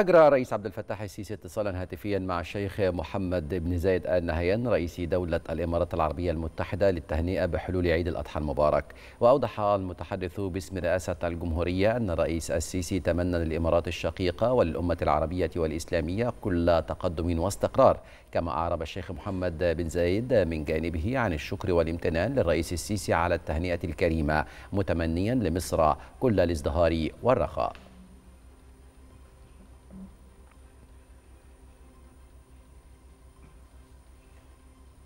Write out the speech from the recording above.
أجرى رئيس عبد الفتاح السيسي اتصالا هاتفيا مع الشيخ محمد بن زايد آل نهيان رئيس دولة الإمارات العربية المتحدة للتهنئة بحلول عيد الأضحى المبارك وأوضح المتحدث باسم رئاسة الجمهورية أن الرئيس السيسي تمنى للإمارات الشقيقة وللأمة العربية والإسلامية كل تقدم واستقرار كما أعرب الشيخ محمد بن زايد من جانبه عن الشكر والامتنان للرئيس السيسي على التهنئة الكريمة متمنيا لمصر كل الازدهار والرخاء